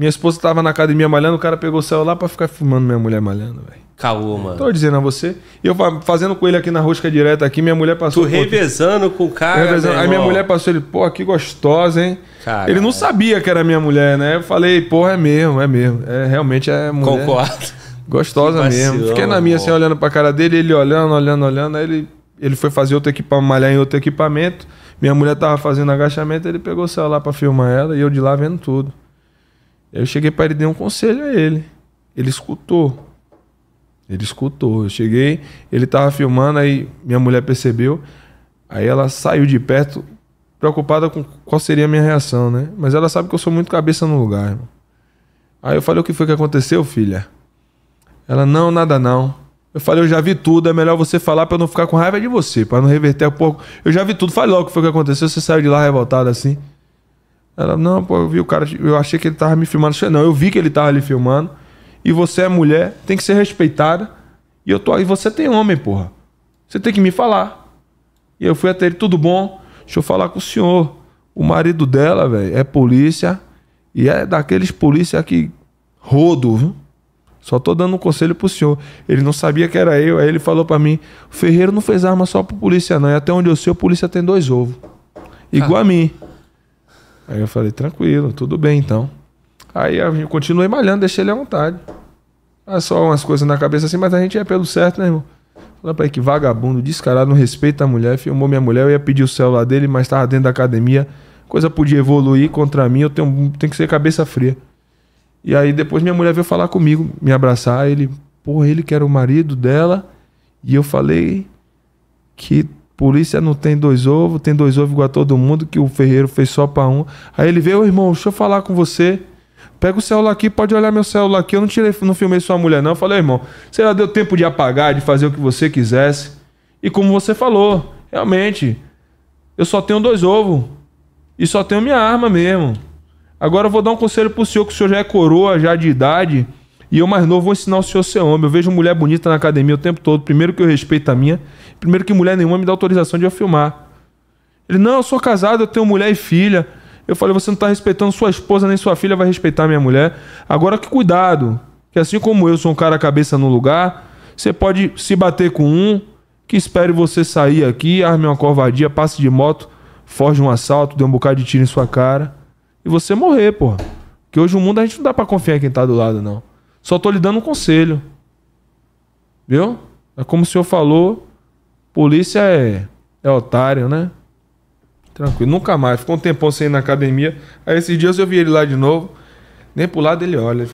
Minha esposa tava na academia malhando, o cara pegou o celular pra ficar filmando minha mulher malhando, velho. Caô, mano. Tô dizendo a você. Eu fazendo com ele aqui na rosca direta aqui, minha mulher passou. Tu revezando com o cara. Revezando. Aí minha mulher passou, ele, pô, que gostosa, hein? ele não sabia que era minha mulher, né? Eu falei, porra, é mesmo, é mesmo. É, realmente é mulher. Concordo. Gostosa vacilão, mesmo. Fiquei na minha assim, olhando pra cara dele, ele olhando, olhando, olhando. Aí ele, ele foi fazer outro equipamento, malhar em outro equipamento. Minha mulher tava fazendo agachamento, ele pegou o celular pra filmar ela e eu de lá vendo tudo. Eu cheguei para ele dei um conselho a ele. Ele escutou. Ele escutou. Eu cheguei, ele tava filmando, aí minha mulher percebeu. Aí ela saiu de perto, preocupada com qual seria a minha reação, né? Mas ela sabe que eu sou muito cabeça no lugar, irmão. Aí eu falei: O que foi que aconteceu, filha? Ela: Não, nada não. Eu falei: Eu já vi tudo, é melhor você falar para não ficar com raiva de você, para não reverter um pouco. Eu já vi tudo, falei logo o que foi que aconteceu, você saiu de lá revoltada assim. Ela, não, pô, eu vi o cara, eu achei que ele tava me filmando. Eu falei, não, eu vi que ele tava ali filmando. E você é mulher, tem que ser respeitada. E eu tô aí, você tem homem, porra. Você tem que me falar. E eu fui até ele, tudo bom? Deixa eu falar com o senhor. O marido dela, velho, é polícia. E é daqueles polícia que rodo, viu? Só tô dando um conselho pro senhor. Ele não sabia que era eu, aí ele falou para mim: o Ferreiro não fez arma só pro polícia, não. E até onde eu sei, o polícia tem dois ovos. Igual ah. a mim. Aí eu falei, tranquilo, tudo bem então. Aí eu continuei malhando, deixei ele à vontade. Ah, só umas coisas na cabeça assim, mas a gente é pelo certo, né, irmão? Falei pra ele que vagabundo, descarado, não respeita a mulher, filmou minha mulher, eu ia pedir o celular dele, mas tava dentro da academia. Coisa podia evoluir contra mim, eu tenho, tenho que ser cabeça fria. E aí depois minha mulher veio falar comigo, me abraçar, ele, porra, ele que era o marido dela, e eu falei que Polícia não tem dois ovos, tem dois ovos igual a todo mundo, que o Ferreiro fez só para um. Aí ele veio, irmão, deixa eu falar com você. Pega o celular aqui, pode olhar meu celular aqui. Eu não tirei, não filmei sua mulher, não. Eu falei, irmão, você já deu tempo de apagar, de fazer o que você quisesse. E como você falou, realmente, eu só tenho dois ovos. E só tenho minha arma mesmo. Agora eu vou dar um conselho pro senhor, que o senhor já é coroa, já de idade. E eu mais novo vou ensinar o senhor a ser homem. Eu vejo mulher bonita na academia o tempo todo. Primeiro que eu respeito a minha. Primeiro que mulher nenhuma me dá autorização de eu filmar. Ele, não, eu sou casado, eu tenho mulher e filha. Eu falei, você não está respeitando sua esposa nem sua filha, vai respeitar minha mulher. Agora que cuidado, que assim como eu sou um cara cabeça no lugar, você pode se bater com um, que espere você sair aqui, arme uma covardia, passe de moto, foge um assalto, dê um bocado de tiro em sua cara e você morrer, porra. Que hoje o mundo a gente não dá para confiar em quem tá do lado, não. Só tô lhe dando um conselho. Viu? É como o senhor falou, Polícia é, é otário, né? Tranquilo, nunca mais. Ficou um tempão sem ir na academia. Aí esses dias eu vi ele lá de novo. Nem pro lado ele olha.